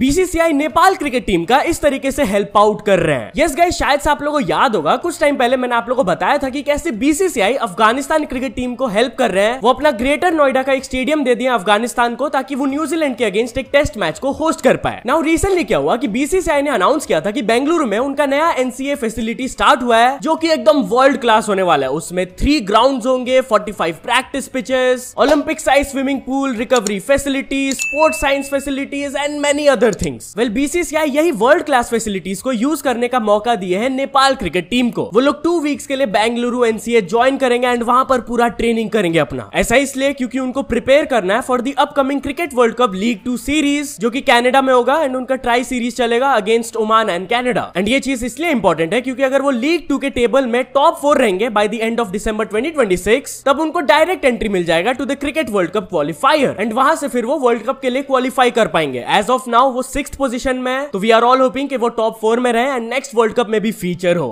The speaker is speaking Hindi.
बीसीसीआई नेपाल क्रिकेट टीम का इस तरीके से हेल्प आउट कर रहे हैं यस गाइस शायद से आप लोगों को याद होगा कुछ टाइम पहले मैंने आप लोगों को बताया था कि कैसे बीसीसीआई अफगानिस्तान क्रिकेट टीम को हेल्प कर रहे हैं वो अपना ग्रेटर नोएडा का एक स्टेडियम दे दिया अफगानिस्तान को ताकि वो न्यूजीलैंड के अगेंस्ट एक टेस्ट मैच को होस्ट कर पाए नाउ रिसेंटली क्या हुआ की बीसीसीआई ने अनाउंस किया था कि बेंगलुरु में उनका नया एनसीए फैसिलिटी स्टार्ट हुआ है जो की एकदम वर्ल्ड क्लास होने वाला है उसमें थ्री ग्राउंड होंगे forty practice pitches Olympic size swimming pool recovery facilities sports science facilities and many other other things well BCCI यही वर्ल्ड क्लास फैसिलिटीज को यूज करने का मौका दिए है नेपाल क्रिकेट टीम को वो लोग टू वीक्स के लिए बेंगलुरु एनसीए ज्वाइन करेंगे एंड वहाँ पर पूरा ट्रेनिंग करेंगे अपना ऐसा इसलिए क्योंकि उनको प्रिपेयर करना है for the upcoming cricket world cup league two series जो की कैनेडा में होगा एंड उनका ट्राई सीरीज चलेगा against Oman and Canada and ये चीज इसलिए इंपॉर्टेंट है क्योंकि अगर वो लीग टू के टेबल में टॉप फोर रहेंगे by the end of December 2026 तब उनको डायरेक्ट एंट्री मिल जाएगा to the cricket world cup qualifier and वहां से फिर वो वर्ल्ड कप के लिए क्वालिफाई कर पाएंगे एज ऑफ नाउ वो सिक्स पोजिशन में तो वी आर ऑल होपिंग कि वो टॉप फोर में रहे एंड नेक्स्ट वर्ल्ड कप में भी फीचर हो